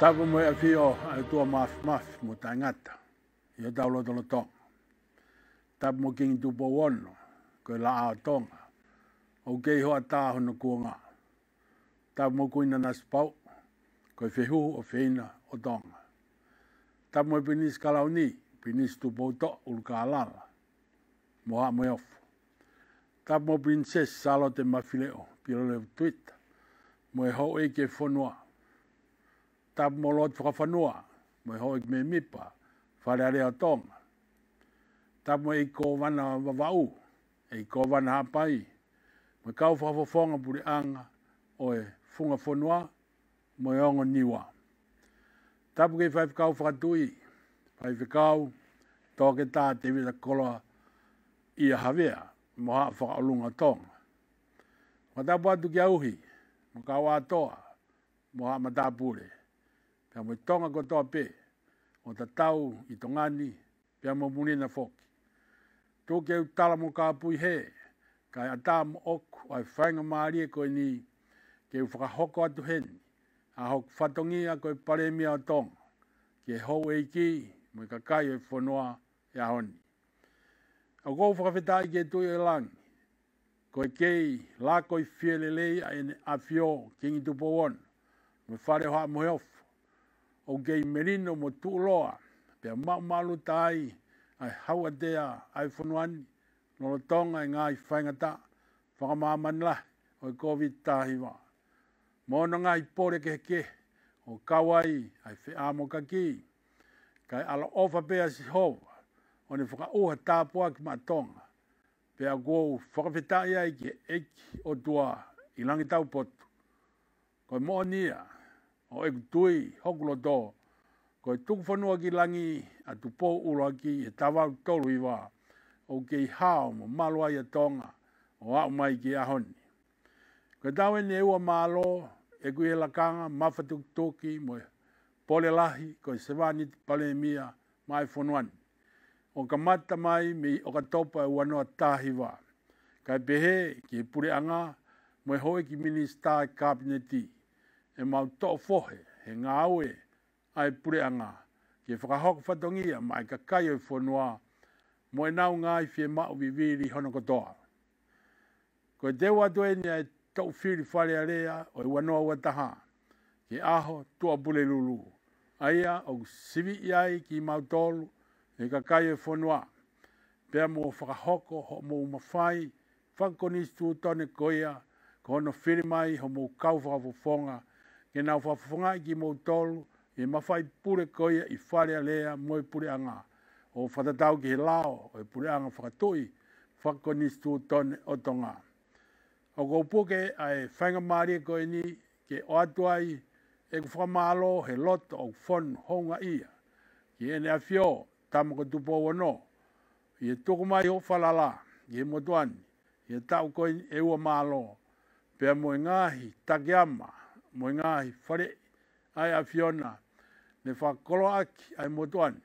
tapu mo ia fio a tu a maf maf mo ta ngata ia taulo tolo to tapu mo king tu po wono ko la a tong o ke ho ta ho no kuanga tapu mo kuina na spau ko fe hu o fe ina o tong tapu mo e pinis kala uni pinis tu po to ul kala mo ha mo of tapu mo princess salo te mafileo pilo le twit mo ho e ke fonoa tapu mo loti whakawhanua, mo i hoi me mipa, whare are o tonga. Tapu mo i kō wana wawau, e i kō wana hapai, mo i e kau whawhawhonga puri anga, o e funga whanua, mo i e ongo niwa. Tapu ke i whaifikau whakatui, whaifikau, tōke tā te wita koloa i a hawea, mo haa whakaolunga tonga. Mo tapu atu ki auhi, mo kau atoa, mo haa matapure. Mo Pia mo tonga kotoa pe, o ta tau i tongani, pia mo mune na foki. Tūke u tala mo ka apui he, kai ata mo oku ai whainga maari e koe ni, ke u whakahoko atu hen, a hok whatongi a koe paremi a tonga, ke hou e ki, mo i kakai e whanoa e ahoni. A kou whakawhetā i ke tui e langi, koe kei lako i fielelei a ene a fio kingi tupo wan, me whare hoa mohe ofu, o gei merino mo tu loa pe ma malu tai ai hawa dea ai funuan no lo tonga i ngai fainga ta whaka maman la o covid tahi wa mono ngai pore ke ke o kawai ai fe amo ka ki kai ala ofa pe si ho o ni whaka uha tāpua ma tonga pe a gou whaka fitai ai ke eki o dua i langi tau potu ko mo nia o e tui hokulo tō. Ko e tuku whanua ki langi a tu pō ura ki e tawa tolu i wā. O kei hao mo malua i a tonga o au mai ki a honi. Ko e tawe ni ewa malo e kui e lakanga mawhatuk tōki mo e pole lahi ko e sewani te pale mia mai whanuani. O ka mata mai me o ka topa e wanoa tahi wā. Ka e pehe ki e pure anga mo e hoi ki minister e kabineti e mau tō fohe, he ngā aue, ai pureanga, ke whakahoko whatongia, mai ka kai au whanua, mo e nau ngā i whie mau viviri hono kotoa. Ko e dewa duene ai tau whiri whare a rea o i e wanoa wa taha, aho tua bule lulu, aia o sivi iai ki mau tōlu, e ka kai au whanua, pia mō whakahoko ho mō mawhai, whankonis tū tāne koia, ko hono whiri mai ho mō kauwha fonga, ke nau whafunga i ki mou tolu, e mawhai pure koia i whare alea mo i pure anga. O whatatau ki he lao, o i pure anga whakatoi, whako ni stu tone o tonga. O kou puke a e whainga maari e koe ni, ke o atuai e ku whamalo he loto o kufon honga ia, ki ene a fio, tamo ko tupo wano, i e tuku mai o whalala, i e motuani, i e tau koe e ua malo, pia mo e ngahi, takiama, mo ngā i whare ai a Fiona, ne whakolo aki ai mo tuani,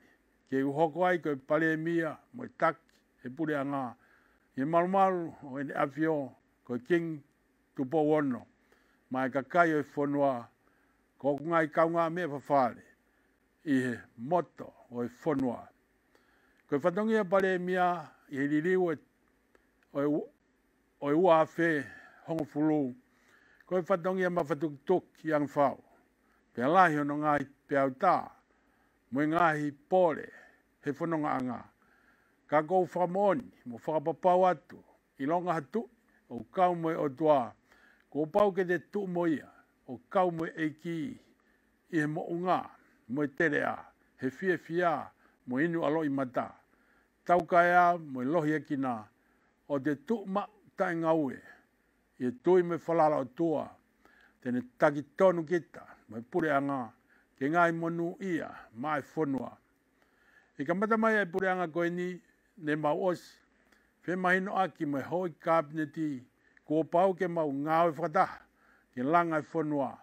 ke u hoko ai koe pare mia, mo tak, e pure a ngā, i marumaru o ene a Fio, koe king tupo wono, ma e kakai o i whonua, ko kunga i kaunga me whawhare, i he moto o i whonua. Koe whatongi a pare mia, i he liriwe, o i e e ua a whe, hongo fulu, koe whatongi a mawhatuk i ang whau. Pea lahi ono ngā i peau tā, mui ngāhi pōre, he whanonga a ngā. Ka kou whamoni, mo whakapapau atu, i longa hatu, o kau mui o tua, ko pau ke te tu mo ia, o kau mui e ki, i he mo unga, mo e tere a, he fie fia, mo inu alo i mata. Tau kai a, mo e lohi e kina, o te tu ma tae ngā ue, e tui me whalala o tua, tēne taki tonu gita, mai pure anga, ke ngai monu ia, mai whonua. I e ka mata mai ai pure anga koe ni, ne mau osi, whe mahi no aki mai hoi kabineti, ko pau ke mau ngāwe whakataha, ke langai whonua,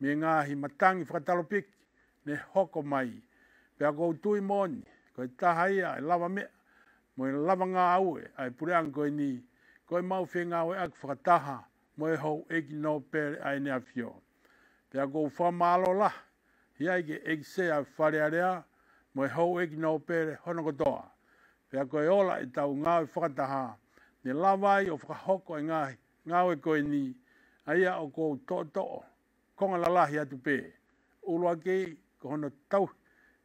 me hi matangi whakatalo piki, ne hoko mai, pe a kou tui moni, koe taha ia, e lava mea, mo e lava ngā aue, ai pure anga koe ni, ko mau whenga o e whakataha mo e hou e nō pere a ene a fio. Te a kou wha mālo la, hi a ike e se a whare area mo e hou e nō pere hono kotoa. Te a koe ola e tau ngā e whakataha, ne lawai o whakahoko e ngāi, ngā e koe ni, a ia o kou tō tō, konga la lahi atu pē. Ulo a kei, ko hono tau,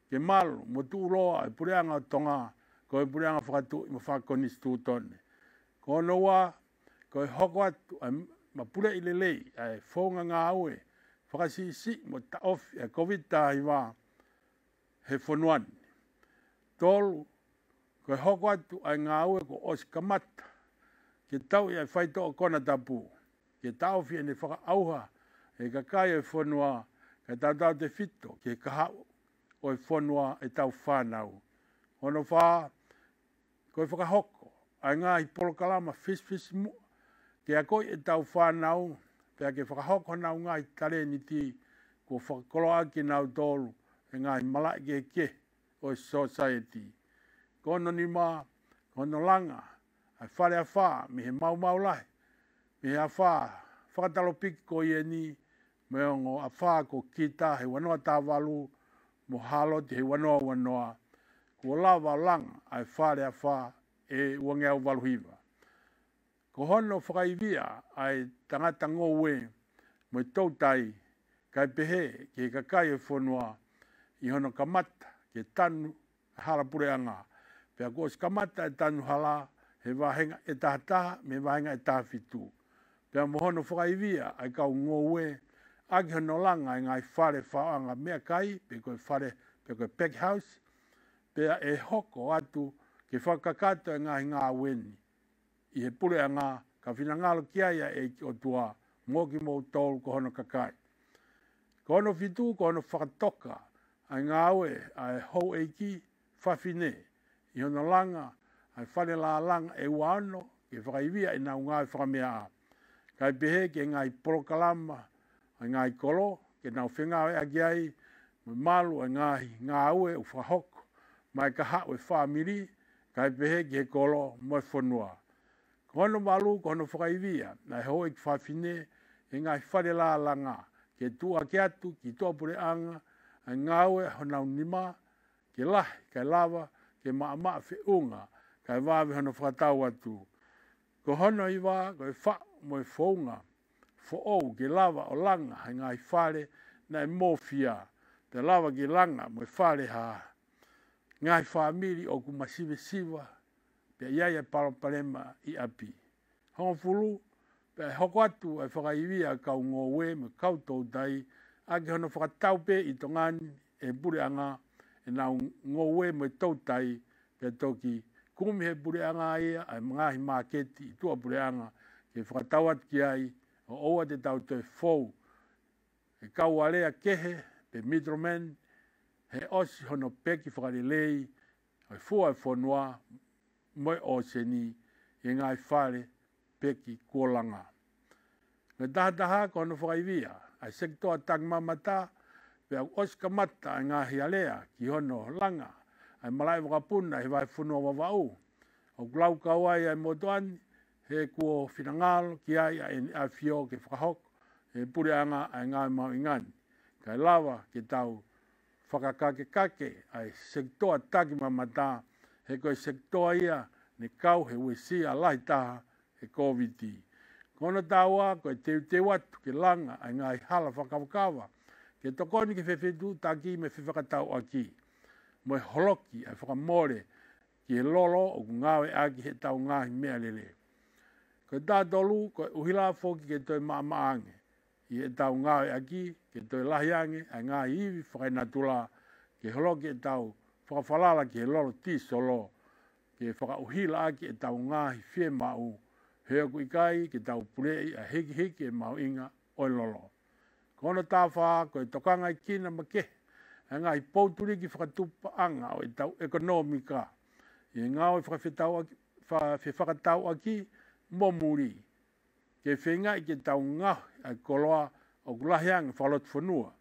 ke mālo, mo tū loa e pureanga o tonga, ko e pureanga whakatu i mo whakonis tū ko noa ko hoko ma pura i lele ai fonga nga aue whakasi si mo ta of e covid ta i wā he fonuan tol ko hoko atu ai nga e e aue ko os kamata ke tau i ai whaito o kona tapu ke tau fi ene whaka auha e, e ka kai e fonua ka tatau te fito ke ka o e fonua e tau fa nau ono fa ko e whakahoko ai ngā i polokalama whiswhis mo, ke a koi e tau whānau, pe a ke whakahoko nau ngā i tare ni ti, ko whakakoloa ki nau tōru, e ngā i malai ke ke, o society. Kono ni mā, kono langa, ai whare a whā, mi he mau mau lai, mi he a whā, whakatalo piki ko i e ni, me ongo a whā ko kita, he wanoa tā walu, mo halo te he wanoa wanoa, ko lawa langa, ai whare a whā, e uange au valuhiva. Ko hono whakaivia ai tangata ngowe mo tautai kai pehe ke kakai e whonua i hono kamata ke tanu hala pureanga. Pea kos kamata e tanu hala he wahenga e tahataha me wahenga e tahafitu. Pea mo hono whakaivia ai kau ngowe aki hono langa e ngai whare whaanga mea kai pe koe whare pe koe pack house pea e hoko atu atu ke whakakata e ngā hi ngā weni. I he pule a ngā ka whina ngālo kia ia e o tua mō ki mō tōru ko hono kakai. Ko hono fitu, ko hono whakatoka a ngā ue a e hou e ki whawhine. I hono langa a whane la langa e ua ano ke whakaivia i nā ngā whakamea a. Ka i pehe ke ngā i porokalama a ngā i kolo ke nā whenga e agi ai mō malu a ngā hi ngā ue u whahoko mai ka hau e whamiri kai pehe e e ke kolo mo fonua kono malu kono fai na ho ik fa fine inga fare la langa ke tu a ke atu ki to pure ang e ngawe honau nima, ke la ke lava ke ma ma fe unga kai va hono fatau atu ko hono iwa ko fa mo fonga fo o ke lava o langa inga fare na mofia te lava ke langa mo fare ha ngai whaamiri o ku masive siwa, pe ia ia e paroparema i api. Hongo fulu, pe hoko atu e whakaiwi a kau ngowe me kau tau dai, a ke hono whakatau pe i tongan e bureanga e nau ngowe me tau pe toki kumi he bureanga ia a mngahi maketi i tua bureanga ke whakatau atu ki ai o oa te tau te fou e kau alea kehe pe midromen he osi hono peki whakarelei, ai fua e whanua, moi o se ni, e ngai whare peki kuolanga. Me tahataha ko hono whakaivia, ai sektoa tang mamata, pe au osi kamata e ngā hialea ki hono langa, ai malai wakapuna he vai whanua wawau, au glau kawai ai motoani, he kuo whinangalo ki ai a e a fio ke whakahoko, he pureanga ai ngā mau ingani, kai lawa ke tau whakakake kake ai sektoa taki mamata he koe sektoa ia ne kau he wesi a lai taha he COVID-19. Kona tāua koe teu te watu ke langa ai ngai hala whakawakawa ke tokoni ke whewhetu taki me whiwhakatau aki. Moe holoki ai whakamore ki he lolo o ku ngāwe aki he tau ngāhi mea lele. Koe tātolu koe uhila ke toi maa i e tau ngāwe aki, ke toi lahiange, a ngā iwi whakai ke holo ke e tau whakawhalala ke lolo ti solo, ke whakauhila aki e tau ngā hi fie mau, hea kui kai ke tau punei a hiki hiki e mau inga o e lolo. Kona tāwha, koe tokanga i kina ma ke, a ngā i pouturi ki whakatupa anga o e tau ekonomika, i e ngā o e i whakatau aki, momuri. Whakatau aki, ke whenga i ke tau ngā a koloa o kulaheang whalot whanua.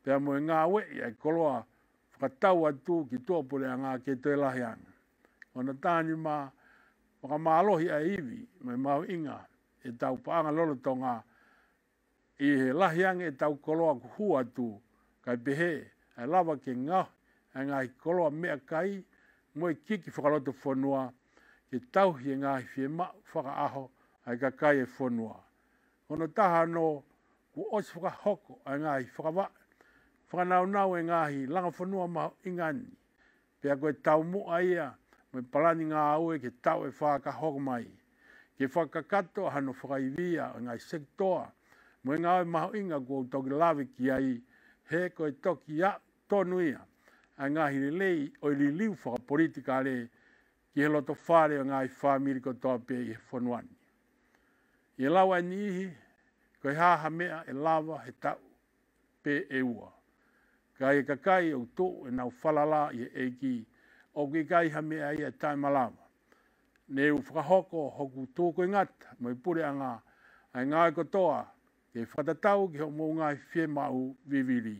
Pea mo e ngā we i a koloa whakatau atu ki tuapure a ngā ke te laheang. O na tāni mā whakamālohi a iwi mai mau inga e tau paanga lorotonga i he laheang e tau koloa kuhu atu kai pehe a lava ke ngā a ngā i koloa mea kai mo i kiki whakaloto whanua ke tau hi e ngā hi aho whakaaho whanua ai ka kai e fonua. Ono taha no ku osi whaka hoko ai ngahi whakawa, whakanaunau e ngahi langa fonua ma ingani. Pea koe tau mua ia, mai palani ngā aue ke tau e whaka hoko mai. Ke whakakato hano whakaivia o ngai sektoa, mai ngā aue maho inga kua utoki lawe ki ai, he koe toki ia tonu ia, ai ngahi le lei o ili liu whakapolitika le, ki he loto whare o ngai whamiriko toa pe i he fonuani. I lawa nihi, ko e haha mea e lawa he tau, pe e ua. Ka e kakai au tō e nau falala i e eki, o ke kai ha mea i e tai malama. Ne u whakahoko hoku tō koe ngata, mo i pure anga, a ngā e kotoa, ke whatatau ki ho mō ngā i whie mau vivili.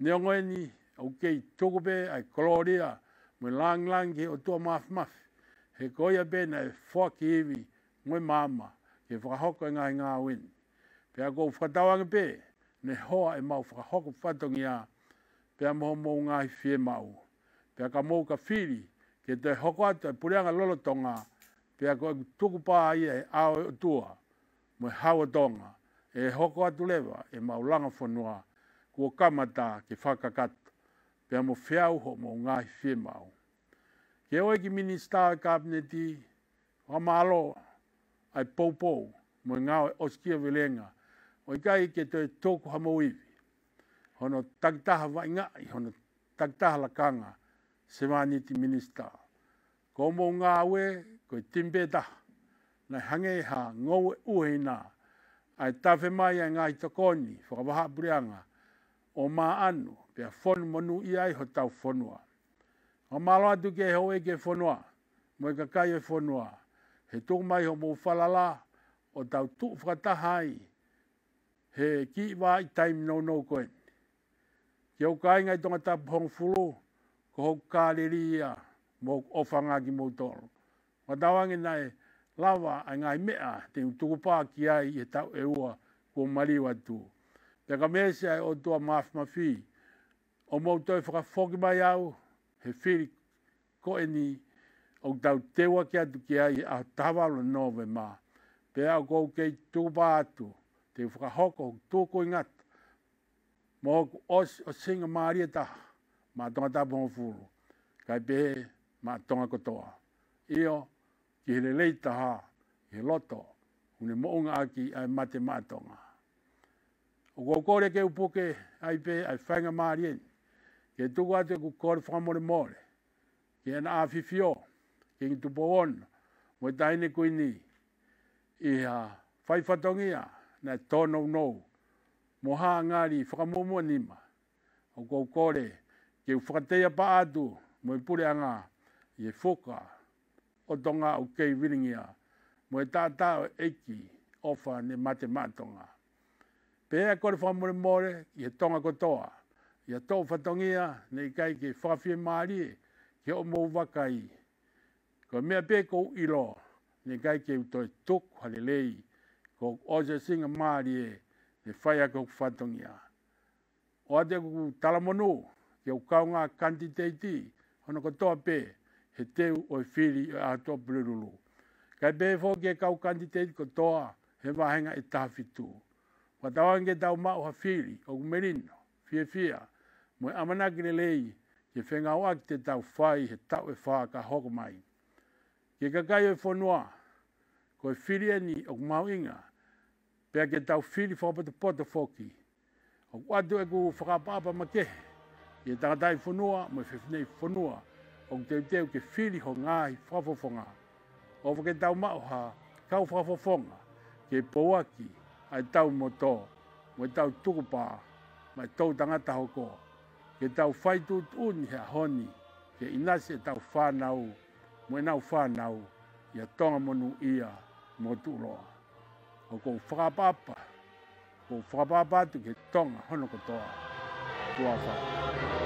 Ne o ngoe ni, au kei tōkope ai kolorea, mo i lang lang ki o tō maf maf, he koia bēna e whuaki iwi, mo i e whakahoko ngā i ngā win. Pea kou whatawanga pē, ne hoa e mau whakahoko whatongi a, pea moho mou ngā i whie mau. Pea ka mou ka whiri, ke te hoko atu e pureanga lolotonga, pea kou e tuku pā i e ao e utua, mo e hawa tonga, e hoko atu lewa, e mau langa whanua, kua kamata ke whakakat, pea mo whiau ho mou ngā i whie mau. Ke oe ki minister kabineti, wa maaloa, ai poupou, mo ngā oskia vilenga, o i kai ke te tōku hamo iwi. Hono tagtaha wai ngai, hono tagtaha lakanga, se wāniti minister. Ko mō ngā we, ko i timpeta, na hange ha ngou e ue ina, ai tawhi mai ai ngā i tokoni, whakawaha burianga, o mā anu, pia whonu monu i ai ho tau whonua. O mālo atu ke hoi ke whonua, mo i kakai e whonua, he tō mai ho mō whalala o tau tō whakatahai he ki wā i taim nō nō koe. Ki au kai ngai tonga tā pōng fulu ko hō kāreria mō ofanga ki mō tōro. Wa tāwangi nai lawa a ngai mea te utuku pā ki ai i tau e ua kua mari watu. Te ka mēsi ai o tua maaf mawhi o mō tōi whakafoki mai au he whiri ko ni o tau tewa ki atu ki ai a tawalo nove mā. Pe au kou kei tūpā atu, te whakahoko tūko ingat, mō ku os o singa maria ta, mā tonga tāpō o fūru, kai pe mā tonga kotoa. Io, ki hele leita ha, he loto, une mōunga aki ai mate mā O kou kore ke upuke, ai pe, ai whainga maria, ke tūko atu e ku kore whamore mōre, ki ana āwhiwhio, ki ana āwhiwhio, King Tupoon, Moe Taine Kuini, i a Whaifatongia, na tono no, mo ha ngari whakamomo ma o kou kore, ke u whakatea pa atu, mo i e pure anga, i e whuka, o tonga o kei wiringia, mo i e tātā o eki, ofa ne mate mātonga. Pea kore whamore more, i e tonga ko i a tō whatongia, ne i kai ke whawhia maari, ke o mou wakai, Ko mea pē kou i lo, ne kai ke u toi tōku hale lei, ko oja singa maari e, ne whai a kou whatongi a. O ate kou talamono, ke u kaunga kanti teiti, hono ko toa pē, he teu o e i whiri o ato blurulu. Kai pē fō ke kau kanti teiti ko toa, he wahenga e tāwhitu. Wa tawange tau mao ha whiri, o kumerino, fia fia, mo e amanakile lei, ke whengau ak te tau whai, he tau e whā ka hoko mai. Ke kakai oi e whanua, ko i whiri ani e o mau inga, pia ke tau whiri whapa te pota whoki. O kuatu e ku whakapapa ma ke, i e tangatai whanua, mo i whiwhinei whanua, o ku teo teo ke whiri ho ngai whafofonga. O whake tau mauha, kau whafofonga, ke pauaki, ai tau moto, mo i tau tukupā, mai tau tangata hoko, ke tau whaitu tūni hea honi, ke inase tau whanau, mo na fa na u ya tonga monu ia mo tu ro o ko fa papa ko fa papa tu ke tonga hono ko to to